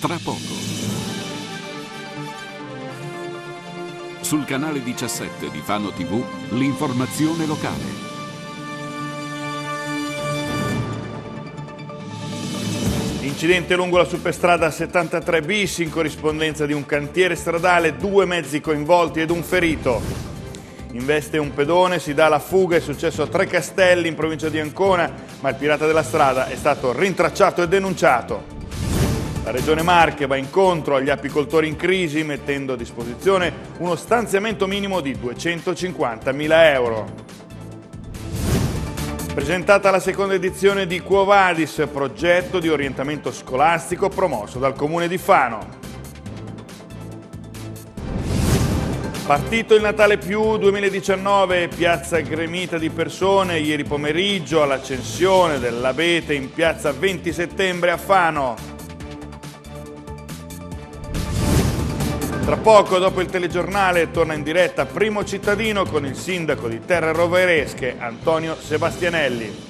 tra poco. Sul canale 17 di Fano TV, l'informazione locale. Incidente lungo la superstrada 73 bis in corrispondenza di un cantiere stradale, due mezzi coinvolti ed un ferito. Investe un pedone, si dà la fuga, è successo a Tre Castelli in provincia di Ancona, ma il pirata della strada è stato rintracciato e denunciato. La Regione Marche va incontro agli apicoltori in crisi mettendo a disposizione uno stanziamento minimo di 250.000 euro. Presentata la seconda edizione di Quo Vadis, progetto di orientamento scolastico promosso dal Comune di Fano. Partito il Natale più 2019, piazza gremita di persone, ieri pomeriggio all'accensione dell'abete in piazza 20 settembre a Fano. Tra poco, dopo il telegiornale, torna in diretta Primo Cittadino con il sindaco di Terre Roveresche, Antonio Sebastianelli.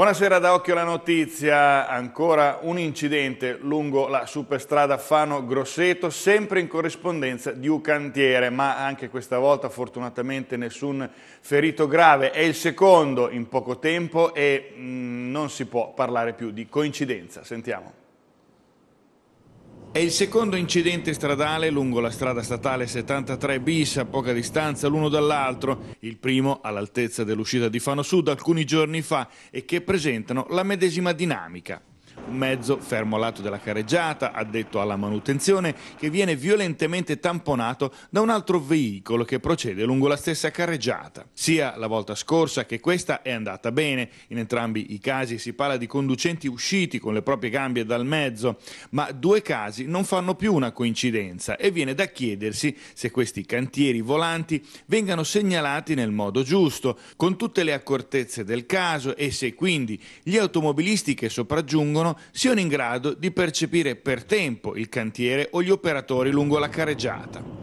Buonasera da Occhio la Notizia, ancora un incidente lungo la superstrada Fano-Grosseto, sempre in corrispondenza di un cantiere, ma anche questa volta fortunatamente nessun ferito grave. È il secondo in poco tempo e mh, mm, non si può parlare più di coincidenza. Sentiamo. È il secondo incidente stradale lungo la strada statale 73 bis a poca distanza l'uno dall'altro, il primo all'altezza dell'uscita di Fano Sud alcuni giorni fa e che presentano la medesima dinamica. Un mezzo fermo lato della carreggiata, addetto alla manutenzione, che viene violentemente tamponato da un altro veicolo che procede lungo la stessa carreggiata. Sia la volta scorsa che questa è andata bene. In entrambi i casi si parla di conducenti usciti con le proprie gambe dal mezzo, ma due casi non fanno più una coincidenza e viene da chiedersi se questi cantieri volanti vengano segnalati nel modo giusto, con tutte le accortezze del caso e se quindi gli automobilisti che sopraggiungono italiano siano in grado di percepire per tempo il cantiere o gli operatori lungo la carreggiata.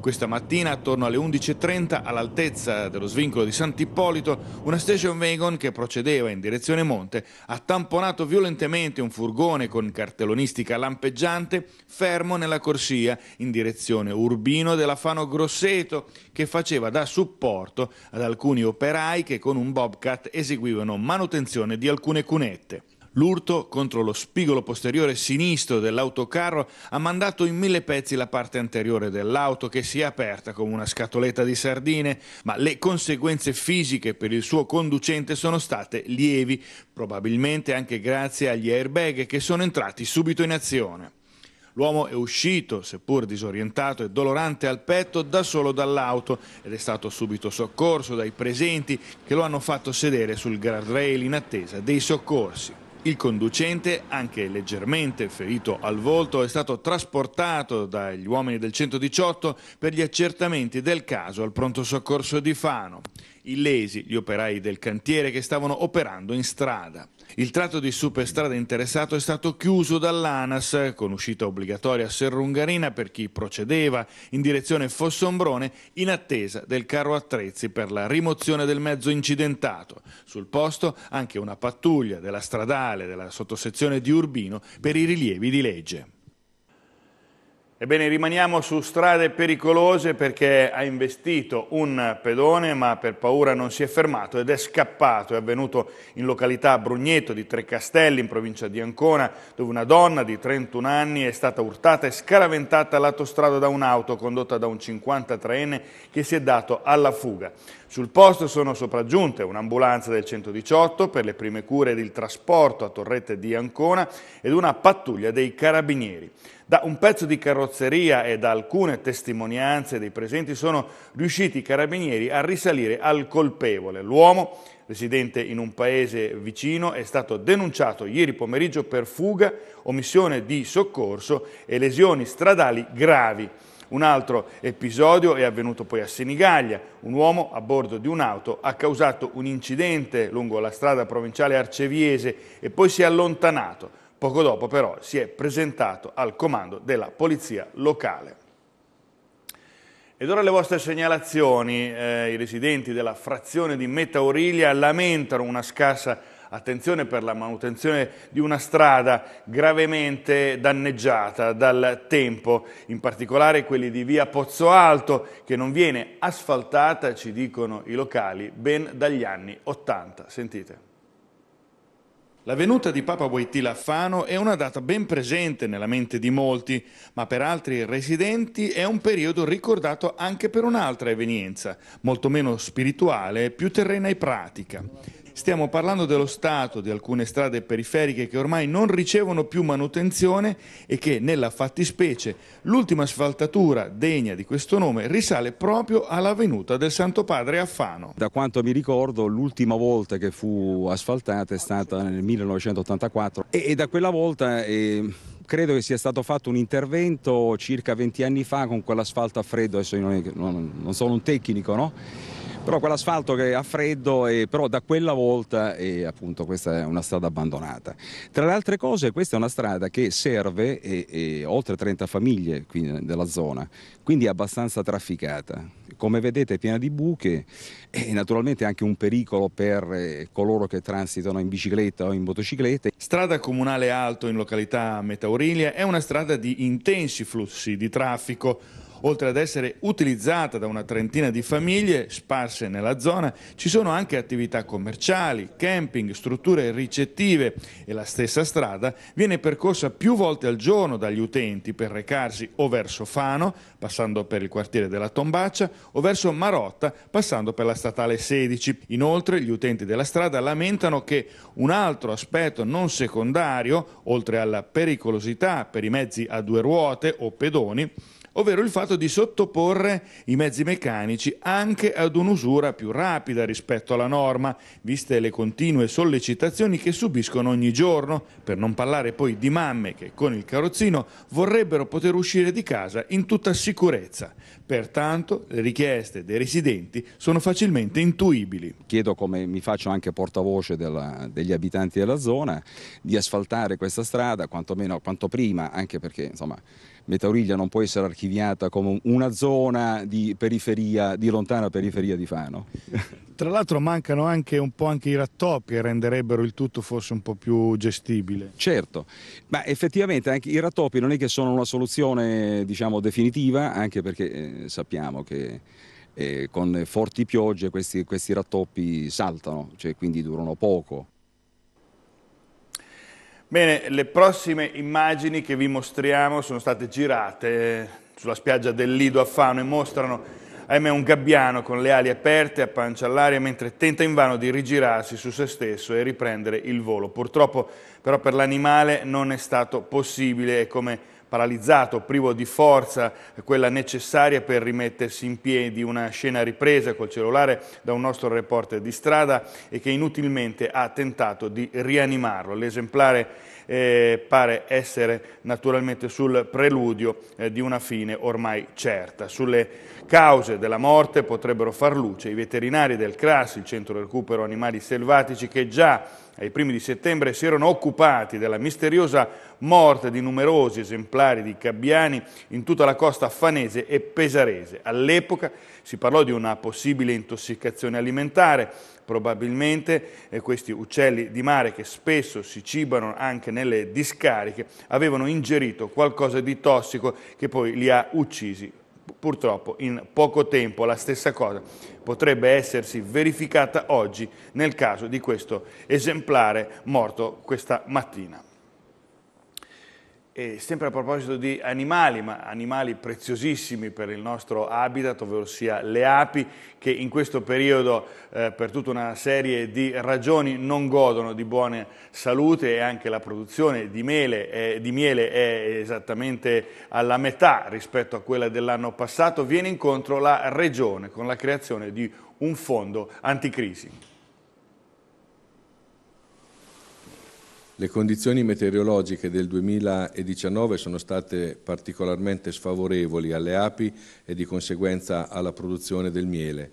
Questa mattina, attorno alle 11.30, all'altezza dello svincolo di Sant'Ippolito, una station wagon che procedeva in direzione monte ha tamponato violentemente un furgone con cartellonistica lampeggiante fermo nella corsia in direzione Urbino della Fano Grosseto, che faceva da supporto ad alcuni operai che con un bobcat eseguivano manutenzione di alcune cunette. L'urto contro lo spigolo posteriore sinistro dell'autocarro ha mandato in mille pezzi la parte anteriore dell'auto che si è aperta come una scatoletta di sardine, ma le conseguenze fisiche per il suo conducente sono state lievi, probabilmente anche grazie agli airbag che sono entrati subito in azione. L'uomo è uscito, seppur disorientato e dolorante al petto, da solo dall'auto ed è stato subito soccorso dai presenti che lo hanno fatto sedere sul guardrail in attesa dei soccorsi. Il conducente, anche leggermente ferito al volto, è stato trasportato dagli uomini del 118 per gli accertamenti del caso al pronto soccorso di Fano illesi gli operai del cantiere che stavano operando in strada. Il tratto di superstrada interessato è stato chiuso dall'ANAS, con uscita obbligatoria a Serrungarina per chi procedeva in direzione Fossombrone, in attesa del carro attrezzi per la rimozione del mezzo incidentato. Sul posto anche una pattuglia della stradale della sottosezione di Urbino per i rilievi di legge. Ebbene, rimaniamo su strade pericolose perché ha investito un pedone, ma per paura non si è fermato ed è scappato. È avvenuto in località Brugneto di Trecastelli, in provincia di Ancona, dove una donna di 31 anni è stata urtata e scaraventata all'autostrada da un'auto condotta da un 53enne che si è dato alla fuga. Sul posto sono sopraggiunte un'ambulanza del 118 per le prime cure ed il trasporto a Torrette di Ancona ed una pattuglia dei carabinieri. Da un pezzo di carrozzeria e da alcune testimonianze dei presenti sono riusciti i carabinieri a risalire al colpevole. L'uomo, residente in un paese vicino, è stato denunciato ieri pomeriggio per fuga, omissione di soccorso e lesioni stradali gravi. Un altro episodio è avvenuto poi a Senigallia. Un uomo a bordo di un'auto ha causato un incidente lungo la strada provinciale arceviese e poi si è allontanato. Poco dopo però si è presentato al comando della polizia locale. Ed ora le vostre segnalazioni. Eh, I residenti della frazione di Meta lamentano una scassa attenzione per la manutenzione di una strada gravemente danneggiata dal tempo, in particolare quelli di via Pozzo Alto, che non viene asfaltata, ci dicono i locali, ben dagli anni 80. Sentite. La venuta di Papa Boitila a Fano è una data ben presente nella mente di molti, ma per altri residenti è un periodo ricordato anche per un'altra evenienza, molto meno spirituale e più terrena e pratica. Stiamo parlando dello stato di alcune strade periferiche che ormai non ricevono più manutenzione e che nella fattispecie l'ultima asfaltatura degna di questo nome risale proprio alla venuta del Santo Padre a Fano. Da quanto mi ricordo l'ultima volta che fu asfaltata è stata nel 1984 e, e da quella volta... Eh credo che sia stato fatto un intervento circa 20 anni fa con quell'asfalto a freddo, adesso io non, non sono un tecnico, no? Però quell'asfalto che ha freddo, e, però da quella volta è appunto questa è una strada abbandonata. Tra le altre cose questa è una strada che serve e, e oltre 30 famiglie della zona, quindi è abbastanza trafficata. Come vedete è piena di buche e naturalmente anche un pericolo per eh, coloro che transitano in bicicletta o in motociclette. Strada comunale Alto in località Metaurilia è una strada di intensi flussi di traffico oltre ad essere utilizzata da una trentina di famiglie sparse nella zona, ci sono anche attività commerciali, camping, strutture ricettive e la stessa strada viene percorsa più volte al giorno dagli utenti per recarsi o verso Fano, passando per il quartiere della Tombaccia, o verso Marotta, passando per la statale 16. Inoltre gli utenti della strada lamentano che un altro aspetto non secondario, oltre alla pericolosità per i mezzi a due ruote o pedoni, ovvero il fatto di sottoporre i mezzi meccanici anche ad un'usura più rapida rispetto alla norma, viste le continue sollecitazioni che subiscono ogni giorno, per non parlare poi di mamme che con il carrozzino vorrebbero poter uscire di casa in tutta sicurezza. Pertanto le richieste dei residenti sono facilmente intuibili. Chiedo come mi faccio anche portavoce della, degli abitanti della zona di asfaltare questa strada quantomeno quanto prima, anche perché insomma Metauriglia non può essere archiviata come una zona di periferia, di lontana periferia di Fano. Tra l'altro mancano anche un po' anche i rattoppi che renderebbero il tutto forse un po' più gestibile. Certo, ma effettivamente anche i rattoppi non è che sono una soluzione diciamo, definitiva, anche perché eh, sappiamo che eh, con forti piogge questi, questi rattoppi saltano, cioè quindi durano poco. Bene, le prossime immagini che vi mostriamo sono state girate sulla spiaggia del Lido a Fano e mostrano, ahimè, un gabbiano con le ali aperte a pancia all'aria mentre tenta invano di rigirarsi su se stesso e riprendere il volo. Purtroppo però per l'animale non è stato possibile e come paralizzato, privo di forza, quella necessaria per rimettersi in piedi, una scena ripresa col cellulare da un nostro reporter di strada e che inutilmente ha tentato di rianimarlo. L'esemplare eh, pare essere naturalmente sul preludio eh, di una fine ormai certa. Sulle cause della morte potrebbero far luce i veterinari del CRAS, il Centro Recupero Animali Selvatici, che già ai primi di settembre, si erano occupati della misteriosa morte di numerosi esemplari di gabbiani in tutta la costa fanese e pesarese. All'epoca si parlò di una possibile intossicazione alimentare, probabilmente eh, questi uccelli di mare che spesso si cibano anche nelle discariche avevano ingerito qualcosa di tossico che poi li ha uccisi Purtroppo in poco tempo la stessa cosa potrebbe essersi verificata oggi nel caso di questo esemplare morto questa mattina. E sempre a proposito di animali, ma animali preziosissimi per il nostro habitat, ovvero sia le api, che in questo periodo eh, per tutta una serie di ragioni non godono di buona salute e anche la produzione di, mele, eh, di miele è esattamente alla metà rispetto a quella dell'anno passato, viene incontro la Regione con la creazione di un fondo anticrisi. Le condizioni meteorologiche del 2019 sono state particolarmente sfavorevoli alle api e di conseguenza alla produzione del miele.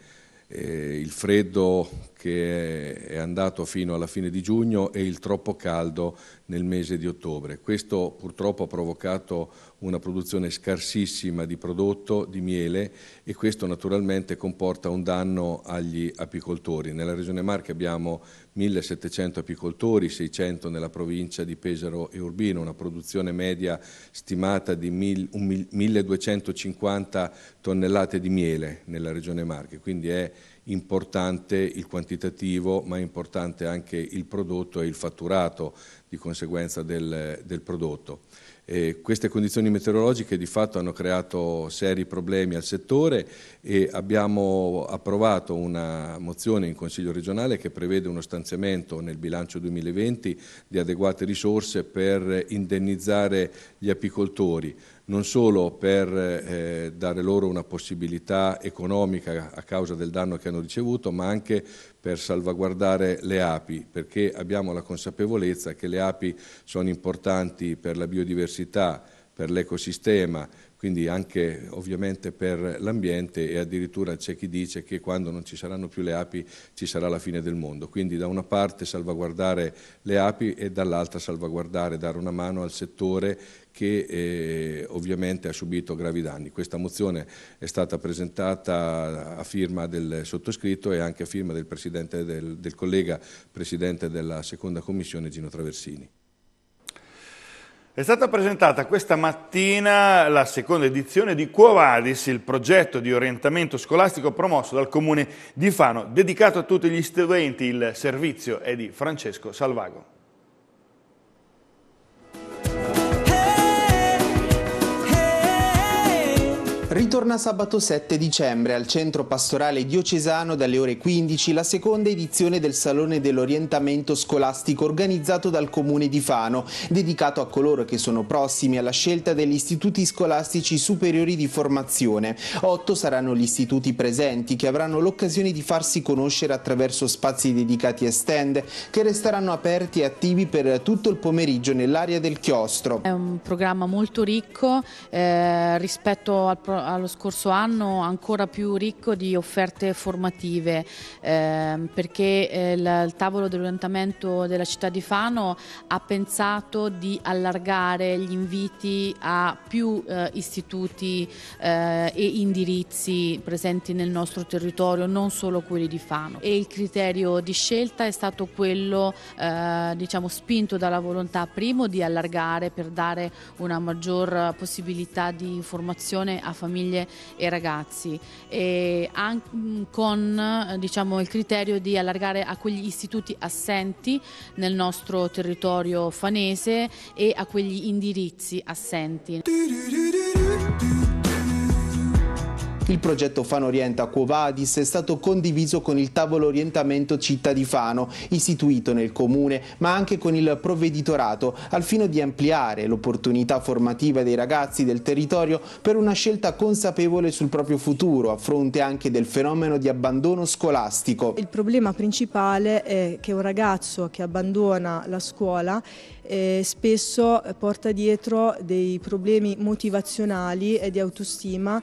Eh, il freddo che è andato fino alla fine di giugno e il troppo caldo nel mese di ottobre. Questo purtroppo ha provocato una produzione scarsissima di prodotto, di miele e questo naturalmente comporta un danno agli apicoltori. Nella regione Marche abbiamo 1700 apicoltori, 600 nella provincia di Pesaro e Urbino, una produzione media stimata di 1250 tonnellate di miele nella regione Marche, quindi è importante il quantitativo ma è importante anche il prodotto e il fatturato di conseguenza del, del prodotto. Eh, queste condizioni meteorologiche di fatto hanno creato seri problemi al settore e abbiamo approvato una mozione in Consiglio regionale che prevede uno stanziamento nel bilancio 2020 di adeguate risorse per indennizzare gli apicoltori non solo per eh, dare loro una possibilità economica a causa del danno che hanno ricevuto, ma anche per salvaguardare le api, perché abbiamo la consapevolezza che le api sono importanti per la biodiversità, per l'ecosistema, quindi anche ovviamente per l'ambiente e addirittura c'è chi dice che quando non ci saranno più le api ci sarà la fine del mondo. Quindi da una parte salvaguardare le api e dall'altra salvaguardare, dare una mano al settore che eh, ovviamente ha subito gravi danni. Questa mozione è stata presentata a firma del sottoscritto e anche a firma del, del, del collega Presidente della Seconda Commissione Gino Traversini. È stata presentata questa mattina la seconda edizione di Quo Vadis, il progetto di orientamento scolastico promosso dal comune di Fano, dedicato a tutti gli studenti. Il servizio è di Francesco Salvago. Ritorna sabato 7 dicembre al Centro Pastorale Diocesano dalle ore 15 la seconda edizione del Salone dell'Orientamento Scolastico organizzato dal Comune di Fano, dedicato a coloro che sono prossimi alla scelta degli istituti scolastici superiori di formazione. Otto saranno gli istituti presenti che avranno l'occasione di farsi conoscere attraverso spazi dedicati a stand che resteranno aperti e attivi per tutto il pomeriggio nell'area del chiostro. È un programma molto ricco eh, rispetto al, pro al allo scorso anno ancora più ricco di offerte formative ehm, perché il, eh, il, tavolo dell'orientamento della città di Fano ha pensato di allargare gli inviti a più eh, istituti eh, e indirizzi presenti nel nostro territorio, non solo quelli di Fano. E il criterio di scelta è stato quello eh, diciamo, spinto dalla volontà primo di allargare per dare una maggior possibilità di informazione a famiglie famiglie e ragazzi, e anche con diciamo, il criterio di allargare a quegli istituti assenti nel nostro territorio fanese e a quegli indirizzi assenti. Il progetto Fano Orienta Cuovadis è stato condiviso con il tavolo orientamento Città di Fano, istituito nel comune, ma anche con il provveditorato, al fine di ampliare l'opportunità formativa dei ragazzi del territorio per una scelta consapevole sul proprio futuro, a fronte anche del fenomeno di abbandono scolastico. Il problema principale è che un ragazzo che abbandona la scuola eh, spesso porta dietro dei problemi motivazionali e di autostima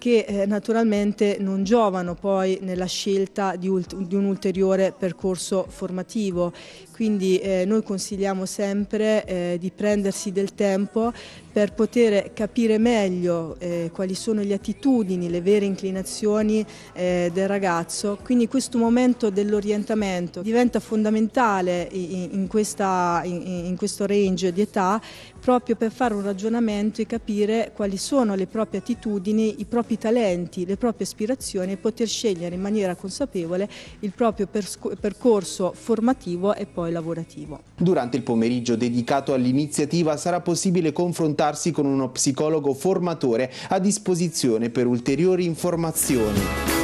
che eh, naturalmente non giovano poi nella scelta di, di un ulteriore percorso formativo. Quindi eh, noi consigliamo sempre eh, di prendersi del tempo per poter capire meglio eh, quali sono le attitudini, le vere inclinazioni eh, del ragazzo. Quindi questo momento dell'orientamento diventa fondamentale in, in, questa, in, in questo range di età proprio per fare un ragionamento e capire quali sono le proprie attitudini, i propri talenti, le proprie aspirazioni e poter scegliere in maniera consapevole il proprio percorso formativo e poi lavorativo. Durante il pomeriggio dedicato all'iniziativa sarà possibile confrontarsi con uno psicologo formatore a disposizione per ulteriori informazioni.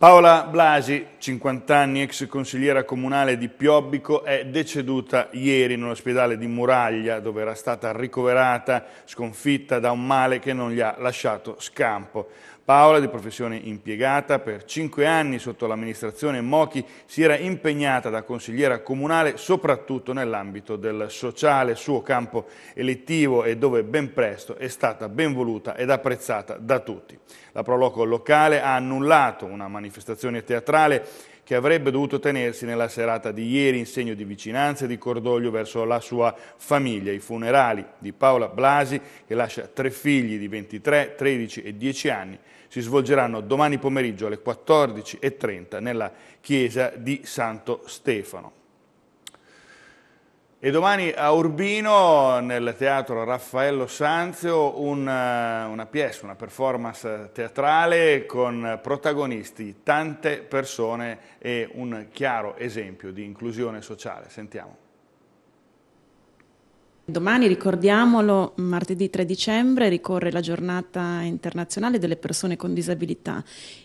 Paola Blasi, 50 anni, ex consigliera comunale di Piobbico, è deceduta ieri in un ospedale di Muraglia, dove era stata ricoverata, sconfitta da un male che non gli ha lasciato scampo. Paola, di professione impiegata, per cinque anni sotto l'amministrazione Mochi si era impegnata da consigliera comunale soprattutto nell'ambito del sociale, suo campo elettivo e dove ben presto è stata ben voluta ed apprezzata da tutti. La Proloco locale ha annullato una manifestazione teatrale che avrebbe dovuto tenersi nella serata di ieri in segno di vicinanza e di cordoglio verso la sua famiglia. I funerali di Paola Blasi, che lascia tre figli di 23, 13 e 10 anni, si svolgeranno domani pomeriggio alle 14.30 nella chiesa di Santo Stefano. E domani a Urbino, nel teatro Raffaello Sanzio, una, eh, una pièce, una performance teatrale con protagonisti tante persone e un chiaro esempio di inclusione sociale. Sentiamo. Domani, ricordiamolo, martedì 3 dicembre, ricorre la giornata internazionale delle persone con disabilità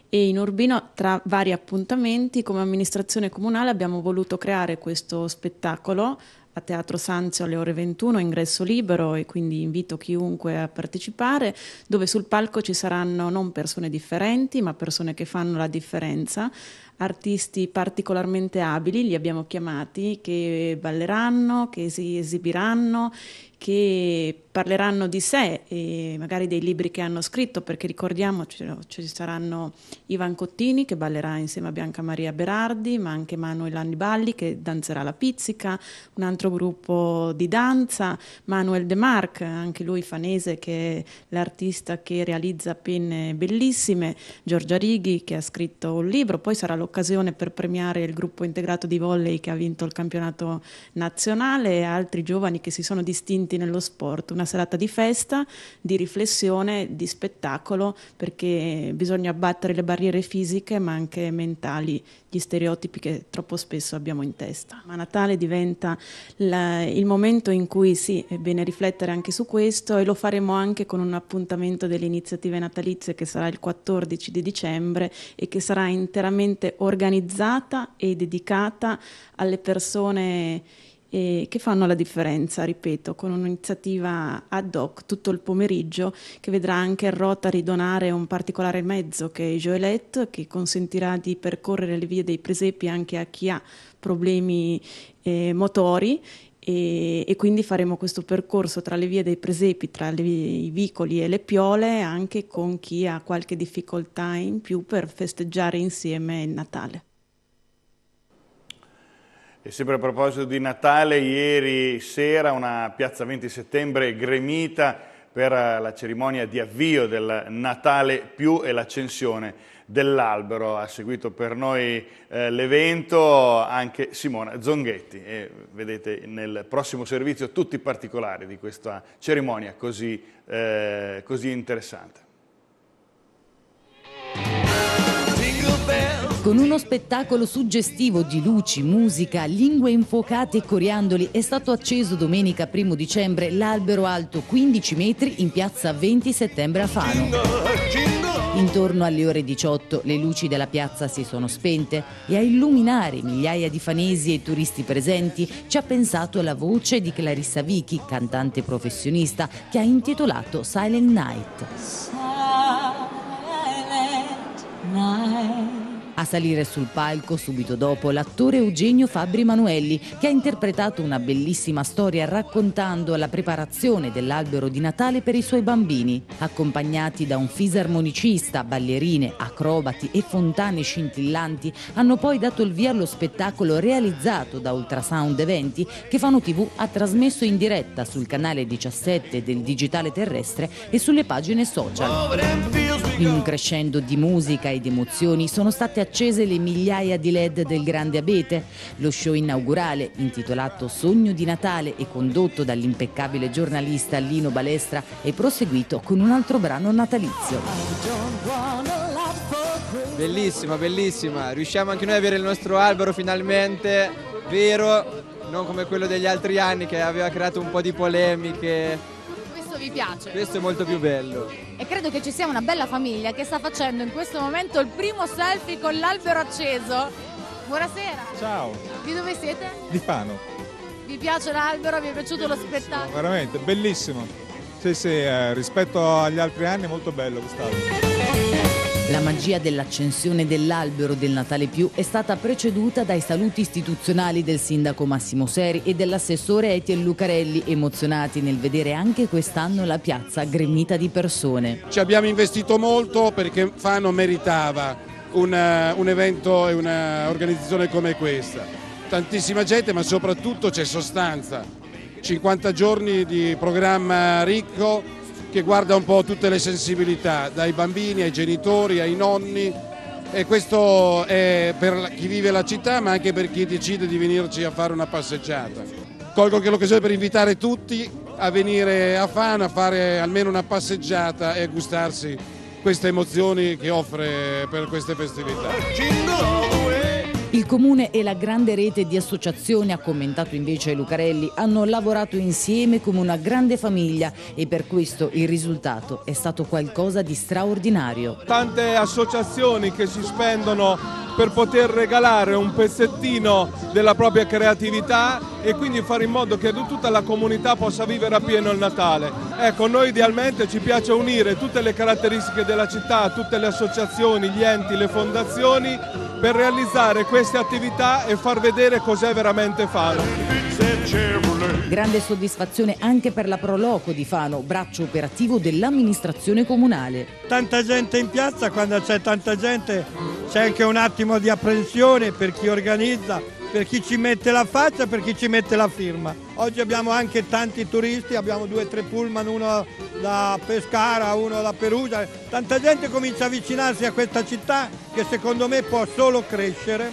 e in Urbino tra vari appuntamenti come amministrazione comunale abbiamo voluto creare questo spettacolo a Teatro Sanzio alle ore 21, ingresso libero e quindi invito chiunque a partecipare, dove sul palco ci saranno non persone differenti, ma persone che fanno la differenza, artisti particolarmente abili, li abbiamo chiamati, che balleranno, che si esibiranno, che parleranno di sé e magari dei libri che hanno scritto, perché ricordiamo ci saranno Ivan Cottini che ballerà insieme a Bianca Maria Berardi, ma anche Manuel Anniballi che danzerà la pizzica, un altro gruppo di danza, Manuel De Marc, anche lui fanese che è l'artista che realizza penne bellissime, Giorgia Righi che ha scritto un libro, poi sarà lo l'occasione per premiare il gruppo integrato di volley che ha vinto il campionato nazionale e altri giovani che si sono distinti nello sport. Una serata di festa, di riflessione, di spettacolo, perché bisogna abbattere le barriere fisiche ma anche mentali, gli stereotipi che troppo spesso abbiamo in testa. Ma Natale diventa la, il momento in cui sì, è bene riflettere anche su questo e lo faremo anche con un appuntamento delle iniziative natalizie che sarà il 14 di dicembre e che sarà interamente organizzata e dedicata alle persone eh, che fanno la differenza, ripeto, con un'iniziativa ad hoc tutto il pomeriggio che vedrà anche il Rotary donare un particolare mezzo che è Joelette, che consentirà di percorrere le vie dei presepi anche a chi ha problemi eh, motori e, e, quindi faremo questo percorso tra le vie dei presepi, tra le, i vicoli e le piole, anche con chi ha qualche difficoltà in più per festeggiare insieme il Natale. E sempre a proposito di Natale, ieri sera una piazza 20 settembre gremita per la cerimonia di avvio del Natale più e l'accensione dell'albero. Ha seguito per noi eh, l'evento anche Simona Zonghetti e vedete nel prossimo servizio tutti i particolari di questa cerimonia così, eh, così interessante. Con uno spettacolo suggestivo di luci, musica, lingue infuocate e coriandoli è stato acceso domenica 1 dicembre l'albero alto 15 metri in piazza 20 settembre a Fano. Intorno alle ore 18 le luci della piazza si sono spente e a illuminare migliaia di fanesi e turisti presenti ci ha pensato la voce di Clarissa Vichi, cantante professionista, che ha intitolato Silent Night. Silent Night. A salire sul palco subito dopo l'attore Eugenio Fabri Manuelli che ha interpretato una bellissima storia raccontando la preparazione dell'albero di Natale per i suoi bambini, accompagnati da un fisarmonicista, ballerine, acrobati e fontane scintillanti, hanno poi dato il via allo spettacolo realizzato da Ultrasound Eventi che Fano TV ha trasmesso in diretta sul canale 17 del digitale terrestre e sulle pagine social. In un crescendo di musica ed emozioni sono state accese le migliaia di led del Grande Abete. Lo show inaugurale, intitolato Sogno di Natale e condotto dall'impeccabile giornalista Lino Balestra, è proseguito con un altro brano natalizio. Bellissima, bellissima. Riusciamo anche noi ad avere il nostro albero finalmente vero, non come quello degli altri anni che aveva creato un po' di polemiche questo vi piace? Questo è molto più bello. E credo che ci sia una bella famiglia che sta facendo in questo momento il primo selfie con l'albero acceso. Buonasera. Ciao. Di dove siete? Di Fano. Vi piace l'albero? Vi è piaciuto bellissimo, lo spettacolo? Veramente, bellissimo. Sì, sì, eh, rispetto agli altri anni è molto bello quest'anno. La magia dell'accensione dell'albero del Natale più è stata preceduta dai saluti istituzionali del sindaco Massimo Seri e dell'assessore Etienne Lucarelli, emozionati nel vedere anche quest'anno la piazza gremita di persone. Ci abbiamo investito molto perché Fano meritava una, eh, un evento e un'organizzazione come questa. Tantissima gente ma soprattutto c'è sostanza. 50 giorni di programma ricco che guarda un po' tutte le sensibilità, dai bambini ai genitori, ai nonni e questo è per chi vive la città ma anche per chi decide di venirci a fare una passeggiata. Colgo anche l'occasione per invitare tutti a venire a Fana a fare almeno una passeggiata e gustarsi queste emozioni che offre per queste festività. Il comune e la grande rete di associazioni, ha commentato invece Lucarelli, hanno lavorato insieme come una grande famiglia e per questo il risultato è stato qualcosa di straordinario. Tante associazioni che si spendono per poter regalare un pezzettino della propria creatività e quindi fare in modo che tutta la comunità possa vivere a pieno il Natale. Ecco, noi idealmente ci piace unire tutte le caratteristiche della città, tutte le associazioni, gli enti, le fondazioni per realizzare queste attività e far vedere cos'è veramente Fano. Grande soddisfazione anche per la Proloco di Fano, braccio operativo dell'amministrazione comunale. Tanta gente in piazza, quando c'è tanta gente c'è anche un attimo di apprensione per chi organizza, per chi ci mette la faccia, per chi ci mette la firma. Oggi abbiamo anche tanti turisti, abbiamo due o tre pullman, uno da Pescara, uno da Perugia. Tanta gente comincia a avvicinarsi a questa città che secondo me può solo crescere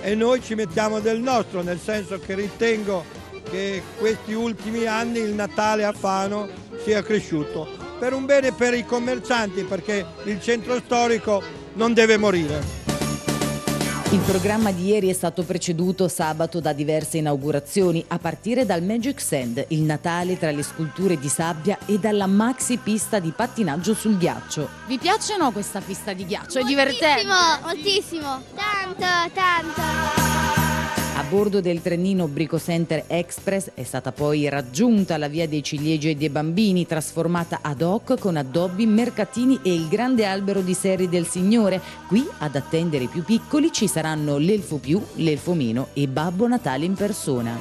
e noi ci mettiamo del nostro, nel senso che ritengo che questi ultimi anni il Natale a Fano sia cresciuto. Per un bene per i commercianti perché il centro storico non deve morire. Il programma di ieri è stato preceduto sabato da diverse inaugurazioni, a partire dal Magic Sand, il Natale tra le sculture di sabbia e dalla maxi pista di pattinaggio sul ghiaccio. Vi piace o no questa pista di ghiaccio? È divertente? moltissimo. Tanto, tanto. A bordo del trenino Brico Center Express è stata poi raggiunta la via dei ciliegi e dei bambini, trasformata ad hoc con addobbi, mercatini e il grande albero di Serri del Signore. Qui ad attendere i più piccoli ci saranno l'elfo più, l'elfo meno e Babbo Natale in persona.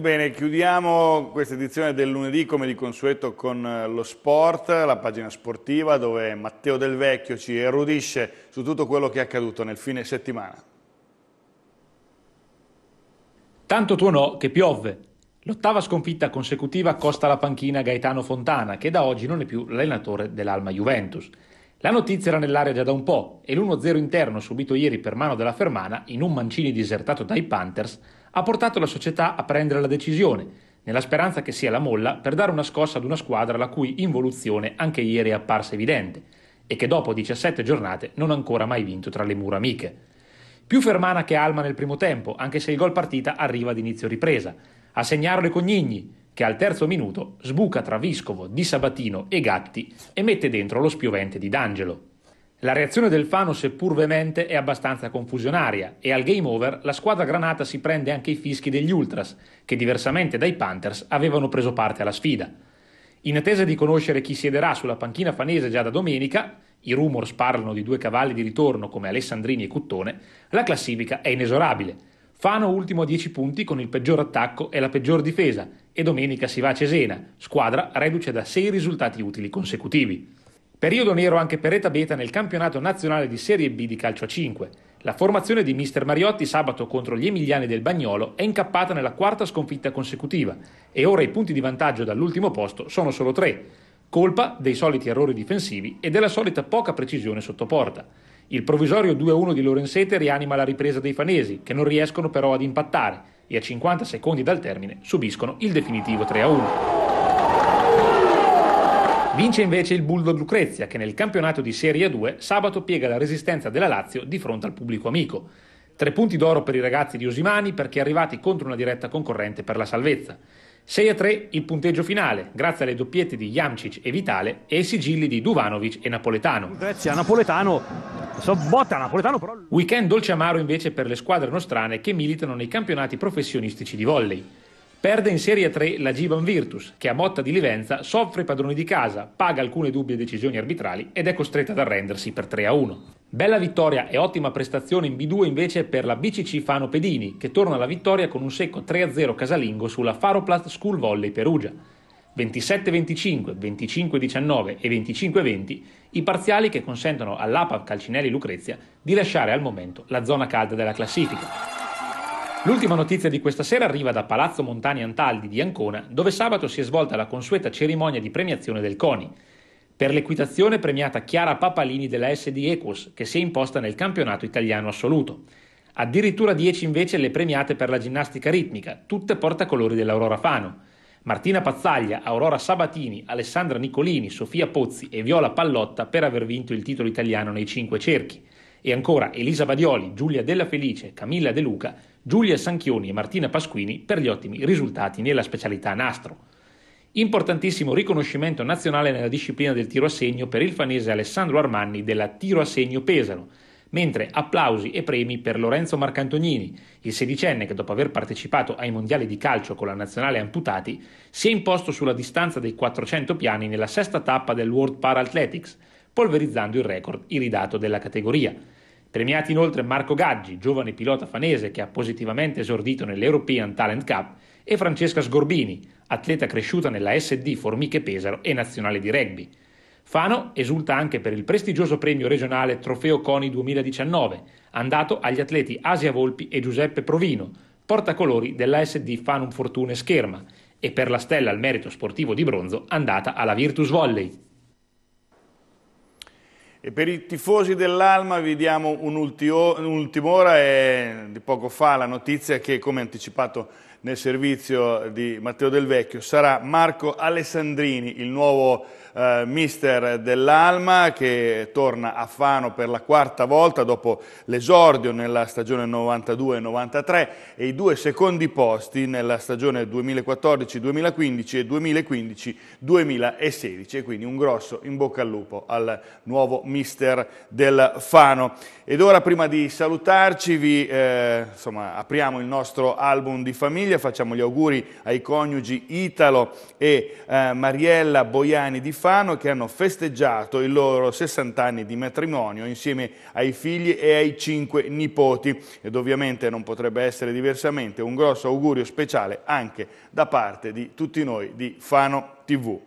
Bene, chiudiamo questa edizione del lunedì come di consueto con eh, lo sport, la pagina sportiva dove Matteo Del Vecchio ci erudisce su tutto quello che è accaduto nel fine settimana. Tanto no che piove. L'ottava sconfitta consecutiva costa la panchina Gaetano Fontana, che da oggi non è più l'allenatore dell'Alma Juventus. La notizia era nell'area già da un po' e l'1-0 interno subito ieri per mano della Fermana in un mancini disertato dai Panthers ha portato la società a prendere la decisione, nella speranza che sia la molla per dare una scossa ad una squadra la cui involuzione anche ieri è apparsa evidente e che dopo 17 giornate non ha ancora mai vinto tra le mura amiche. Più Fermana che Alma nel primo tempo, anche se il gol partita arriva ad inizio ripresa. A segnarlo i Cogigni, che al terzo minuto sbuca tra Viscovo, Di Sabatino e Gatti e mette dentro lo spiovente di D'Angelo. La reazione del Fano, seppur veemente, è abbastanza confusionaria e al game over la squadra granata si prende anche i fischi degli Ultras, che diversamente dai Panthers avevano preso parte alla sfida. In attesa di conoscere chi siederà sulla panchina fanese già da domenica, i rumors parlano di due cavalli di ritorno come Alessandrini e Cuttone, la classifica è inesorabile. Fano ultimo a 10 punti con il peggior attacco e la peggior difesa e domenica si va a Cesena, squadra reduce da 6 risultati utili consecutivi. Periodo nero anche per Eta Beta nel campionato nazionale di Serie B di calcio a 5. La formazione di Mister Mariotti sabato contro gli Emiliani del Bagnolo è incappata nella quarta sconfitta consecutiva e ora i punti di vantaggio dall'ultimo posto sono solo tre, colpa dei soliti errori difensivi e della solita poca precisione sotto porta. Il provvisorio 2-1 di Lorenzete rianima la ripresa dei fanesi, che non riescono però ad impattare e a 50 secondi dal termine subiscono il definitivo 3-1. Vince invece il Bulldog Lucrezia che nel campionato di Serie 2 sabato piega la resistenza della Lazio di fronte al pubblico amico. Tre punti d'oro per i ragazzi di Osimani perché arrivati contro una diretta concorrente per la salvezza. 6 a 3 il punteggio finale, grazie alle doppiette di Jamcic e Vitale e ai sigilli di Duvanovic e Napoletano. Grazie a Napoletano, so botta Napoletano però... Weekend dolce amaro invece per le squadre nostrane che militano nei campionati professionistici di volley. Perde in Serie 3 la Givan Virtus, che a Motta di Livenza soffre i padroni di casa, paga alcune dubbie decisioni arbitrali ed è costretta ad arrendersi per 3 a 1. Bella vittoria e ottima prestazione in B2 invece per la BCC Fano Pedini, che torna alla vittoria con un secco 3 a 0 casalingo sulla Faroplast School Volley Perugia. 27-25, 25-19 e 25-20 i parziali che consentono all'APAV Calcinelli Lucrezia di lasciare al momento la zona calda della classifica. L'ultima notizia di questa sera arriva da Palazzo Montani Antaldi di Ancona, dove sabato si è svolta la consueta cerimonia di premiazione del CONI. Per l'equitazione premiata Chiara Papalini della SD Equus, che si è imposta nel campionato italiano assoluto. Addirittura 10 invece le premiate per la ginnastica ritmica, tutte portacolori dell'Aurora Fano. Martina Pazzaglia, Aurora Sabatini, Alessandra Nicolini, Sofia Pozzi e Viola Pallotta per aver vinto il titolo italiano nei cinque cerchi. E ancora Elisa Badioli, Giulia Della Felice, Camilla De Luca Giulia Sanchioni e Martina Pasquini per gli ottimi risultati nella specialità nastro. Importantissimo riconoscimento nazionale nella disciplina del tiro a segno per il fanese Alessandro Armanni della Tiro a segno Pesaro, mentre applausi e premi per Lorenzo Marcantonini, il sedicenne che dopo aver partecipato ai mondiali di calcio con la nazionale amputati si è imposto sulla distanza dei 400 piani nella sesta tappa del World Para Athletics, polverizzando il record iridato della categoria. Premiati inoltre Marco Gaggi, giovane pilota fanese che ha positivamente esordito nell'European Talent Cup, e Francesca Sgorbini, atleta cresciuta nella SD Formiche Pesaro e nazionale di rugby. Fano esulta anche per il prestigioso premio regionale Trofeo Coni 2019, andato agli atleti Asia Volpi e Giuseppe Provino, portacolori della SD Fanum Fortune Scherma, e per la stella al merito sportivo di bronzo andata alla Virtus Volley. E per i tifosi dell'Alma vi diamo un'ultima ora e di poco fa la notizia che, come anticipato nel servizio di Matteo Del Vecchio, sarà Marco Alessandrini, il nuovo eh, mister dell'Alma che torna a Fano per la quarta volta dopo l'esordio nella stagione 92-93 e i due secondi posti nella stagione 2014-2015 e 2015-2016 quindi un grosso in bocca al lupo al nuovo mister del Fano. Ed ora prima di salutarci vi eh, insomma, apriamo il nostro album di famiglia, facciamo gli auguri ai coniugi Italo e eh, Mariella Boiani di Fano Alfano che hanno festeggiato i loro 60 anni di matrimonio insieme ai figli e ai cinque nipoti ed ovviamente non potrebbe essere diversamente un grosso augurio speciale anche da parte di tutti noi di Fano TV.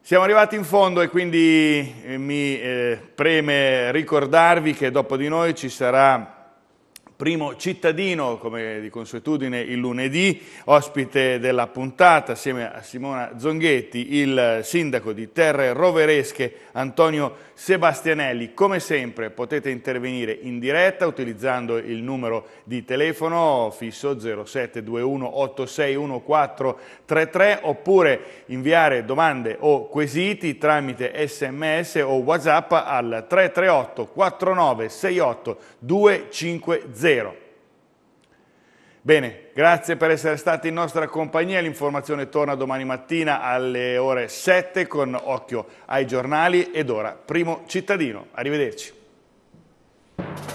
Siamo arrivati in fondo e quindi eh, mi eh, preme ricordarvi che dopo di noi ci sarà primo cittadino, come di consuetudine il lunedì, ospite della puntata assieme a Simona Zonghetti, il sindaco di Terre Roveresche Antonio Sebastianelli. Come sempre potete intervenire in diretta utilizzando il numero di telefono fisso 0721 861433 oppure inviare domande o quesiti tramite sms o whatsapp al 338 49 68 250 zero. Bene, grazie per essere stati in nostra compagnia, l'informazione torna domani mattina alle ore 7 con occhio ai giornali ed ora primo cittadino. Arrivederci.